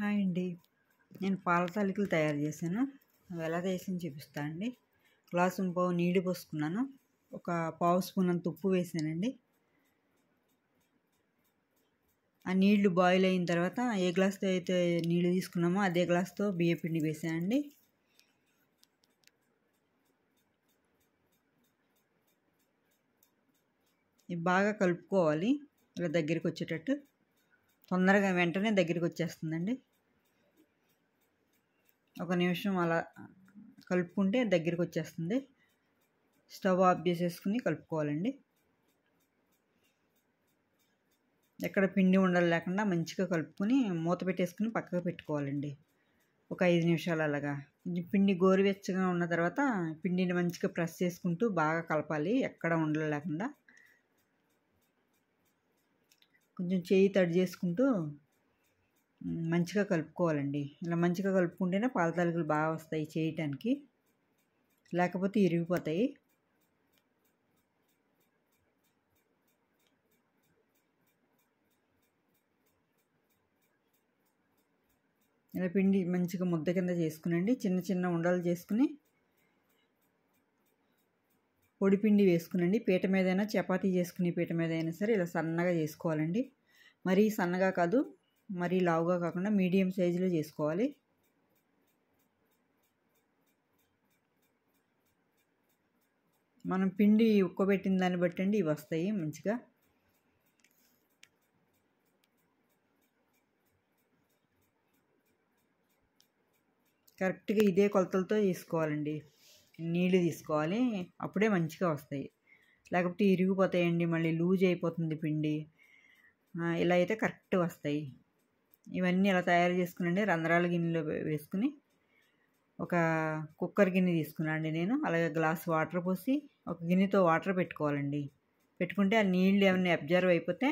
hi అండి నేను పాల తాలికలు తయారు చేశాను అవి ఎలా చేసి చూపిస్తా అండి గ్లాసు పావు నీళ్ళు పోసుకున్నాను ఒక పావు స్పూన్ అంత ఉప్పు వేసానండి ఆ నీళ్లు బాయిల్ అయిన తర్వాత ఏ గ్లాస్తో అయితే నీళ్లు తీసుకున్నామో అదే గ్లాస్తో బియ్య పిండి వేసానండి బాగా కలుపుకోవాలి ఇలా దగ్గరికి వచ్చేటట్టు తొందరగా వెంటనే దగ్గరికి వచ్చేస్తుందండి ఒక నిమిషం అలా కలుపుకుంటే దగ్గరికి వచ్చేస్తుంది స్టవ్ ఆఫ్ చేసేసుకుని కలుపుకోవాలండి ఎక్కడ పిండి ఉండాలి లేకుండా మంచిగా కలుపుకొని మూత పెట్టేసుకుని పక్కకు పెట్టుకోవాలండి ఒక ఐదు నిమిషాలు అలాగా పిండి గోరువెచ్చగా ఉన్న తర్వాత పిండిని మంచిగా ప్రెస్ చేసుకుంటూ బాగా కలపాలి ఎక్కడ ఉండలు లేకుండా కొంచెం చేయి తడి చేసుకుంటూ మంచిగా కలుపుకోవాలండి ఇలా మంచిగా కలుపుకుంటేనే పాల తాలికలు బాగా వస్తాయి చేయటానికి లేకపోతే ఇరిగిపోతాయి ఇలా పిండి మంచిగా ముద్ద కింద చేసుకునండి చిన్న చిన్న ఉండలు చేసుకుని పొడి పిండి వేసుకునండి పీట మీదైనా చపాతీ చేసుకునే పీట అయినా సరే ఇలా సన్నగా చేసుకోవాలండి మరీ సన్నగా కాదు మరీ లావుగా కాకుండా మీడియం సైజులో చేసుకోవాలి మనం పిండి ఉక్కబెట్టిన దాన్ని బట్టి అండి ఇవి వస్తాయి మంచిగా కరెక్ట్గా ఇదే కొలతలతో తీసుకోవాలండి నీళ్ళు తీసుకోవాలి అప్పుడే మంచిగా వస్తాయి లేకపోతే ఇరిగిపోతాయండి మళ్ళీ లూజ్ అయిపోతుంది పిండి ఇలా అయితే కరెక్ట్ వస్తాయి ఇవన్నీ ఇలా తయారు చేసుకునండి రంధ్రాల గిన్నెలో వేసుకుని ఒక కుక్కర్ గిన్నె తీసుకున్నాండి నేను అలాగే గ్లాస్ వాటర్ పోసి ఒక గిన్నెతో వాటర్ పెట్టుకోవాలండి పెట్టుకుంటే ఆ నీళ్ళు ఏమైనా అబ్జర్వ్ అయిపోతే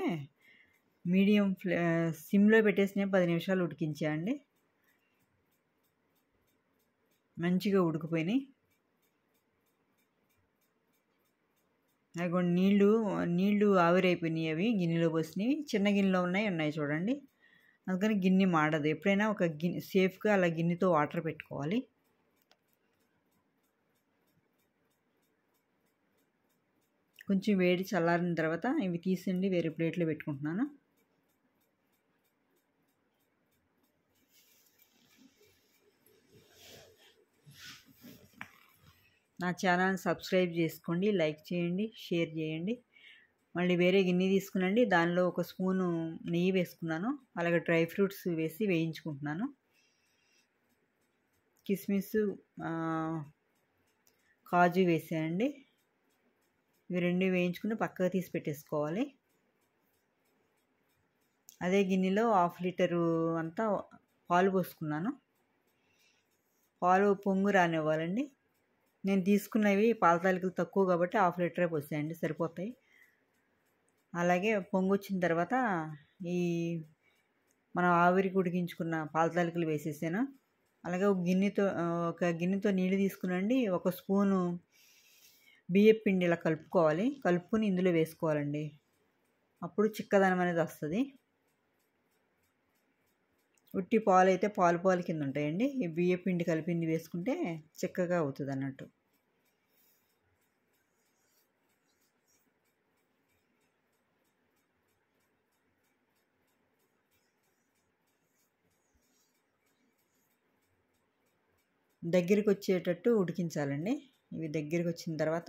మీడియం ఫ్లే సిమ్లో పెట్టేసిన పది నిమిషాలు ఉడికించాయండి మంచిగా ఉడికిపోయినాయి అవి నీళ్ళు నీళ్ళు ఆవిరైపోయినాయి అవి గిన్నెలో పోసినవి చిన్న గిన్నెలో ఉన్నాయి ఉన్నాయి చూడండి అందుకని గిన్నె మాడదు ఎప్పుడైనా ఒక గిన్నె సేఫ్గా అలా గిన్నెతో వాటర్ పెట్టుకోవాలి కొంచెం వేడి చల్లారిన తర్వాత ఇవి తీసండి వేరే ప్లేట్లో పెట్టుకుంటున్నాను నా ఛానల్ని సబ్స్క్రైబ్ చేసుకోండి లైక్ చేయండి షేర్ చేయండి మళ్ళీ వేరే గిన్నె తీసుకునండి దానిలో ఒక స్పూను నెయ్యి వేసుకున్నాను అలాగే డ్రై ఫ్రూట్స్ వేసి వేయించుకుంటున్నాను కిస్మిస్ కాజు వేసేయండి ఇవి రెండు వేయించుకుని పక్కగా తీసి పెట్టేసుకోవాలి అదే గిన్నెలో హాఫ్ లీటరు అంతా పాలు పోసుకున్నాను పాలు పొంగు రానివ్వాలండి నేను తీసుకున్నవి పాల తాలికలు తక్కువ కాబట్టి హాఫ్ లీటరే పోసేయండి సరిపోతాయి అలాగే పొంగొచ్చిన తర్వాత ఈ మనం ఆవిరికి ఉడికించుకున్న పాలతాలికలు వేసేసాను అలాగే ఒక గిన్నెతో ఒక గిన్నెతో నీళ్ళు తీసుకునండి ఒక స్పూను బియ్యపు పిండి ఇలా కలుపుకోవాలి కలుపుకొని ఇందులో వేసుకోవాలండి అప్పుడు చిక్కదనం అనేది వస్తుంది ఉట్టి పాలు అయితే పాలు పాలు కింద ఉంటాయండి ఈ బియ్య పిండి కలిపింది వేసుకుంటే చిక్కగా అవుతుంది అన్నట్టు దగ్గరికి వచ్చేటట్టు ఉడికించాలండి ఇవి దగ్గరికి వచ్చిన తర్వాత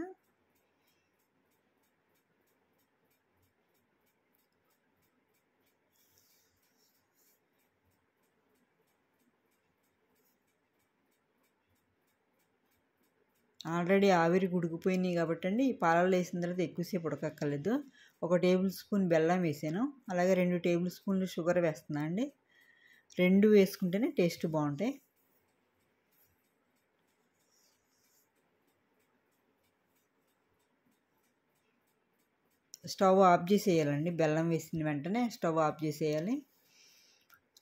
ఆల్రెడీ ఆవిరి ఉడికిపోయినాయి కాబట్టి అండి ఈ పాలలో వేసిన తర్వాత ఎక్కువసేపు ఉడకక్కర్లేదు ఒక టేబుల్ స్పూన్ బెల్లం వేసాను అలాగే రెండు టేబుల్ స్పూన్లు షుగర్ వేస్తున్నా అండి రెండు వేసుకుంటేనే టేస్ట్ బాగుంటాయి స్టవ్ ఆఫ్ చేసేయాలండి బెల్లం వేసిన వెంటనే స్టవ్ ఆఫ్ చేసేయాలి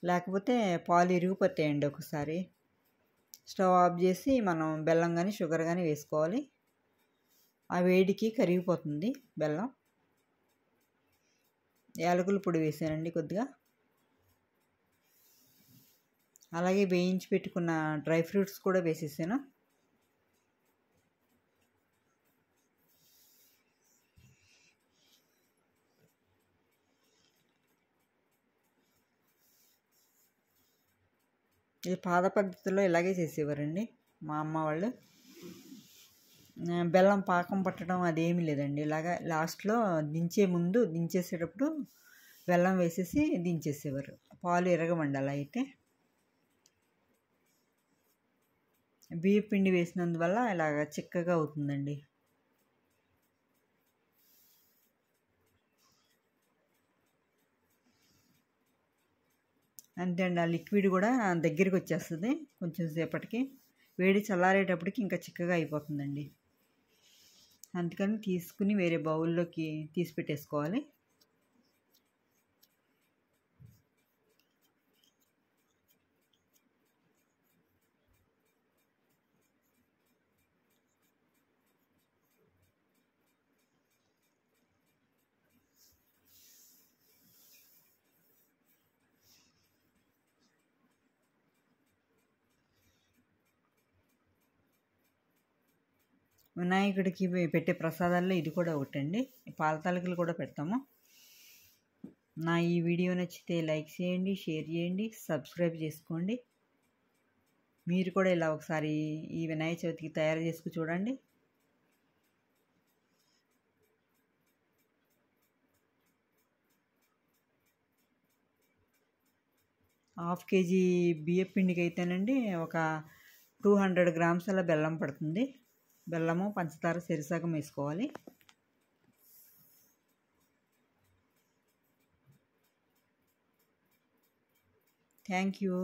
లేకపోతే పాలు ఇరిగిపోతాయండి ఒకసారి స్టవ్ ఆఫ్ చేసి మనం బెల్లం కానీ షుగర్ కానీ వేసుకోవాలి ఆ వేడికి కరిగిపోతుంది బెల్లం యాలకుల పొడి వేసానండి కొద్దిగా అలాగే వేయించి పెట్టుకున్న డ్రై ఫ్రూట్స్ కూడా వేసేసాను ఇది పాత పద్ధతిలో ఇలాగే చేసేవారండి మా అమ్మ వాళ్ళు బెల్లం పాకం పట్టడం అదేమీ లేదండి ఇలాగా లాస్ట్లో దించే ముందు దించేసేటప్పుడు బెల్లం వేసేసి దించేసేవారు పాలు ఎరగమండి అలా అయితే బియ్య పిండి వేసినందువల్ల ఇలాగ చిక్కగా అవుతుందండి అంతే అండి ఆ లిక్విడ్ కూడా దగ్గరికి వచ్చేస్తుంది కొంచెం సేపటికి వేడి చల్లారేటప్పటికి ఇంకా చిక్కగా అయిపోతుందండి అందుకని తీసుకుని వేరే బౌల్లోకి తీసి పెట్టేసుకోవాలి వినాయకుడికి పెట్టే ప్రసాదాల్లో ఇది కూడా ఒకటండి పాల తాలకులు కూడా పెడతాము నా ఈ వీడియో నచ్చితే లైక్ చేయండి షేర్ చేయండి సబ్స్క్రైబ్ చేసుకోండి మీరు కూడా ఇలా ఒకసారి ఈ వినాయక చవితికి తయారు చేసుకు చూడండి హాఫ్ కేజీ బియ్యం పిండికి అయితేనండి ఒక టూ హండ్రెడ్ గ్రామ్స్ అలా బెల్లం పడుతుంది బెల్లము పంచదార సిరిసగం వేసుకోవాలి థ్యాంక్ యూ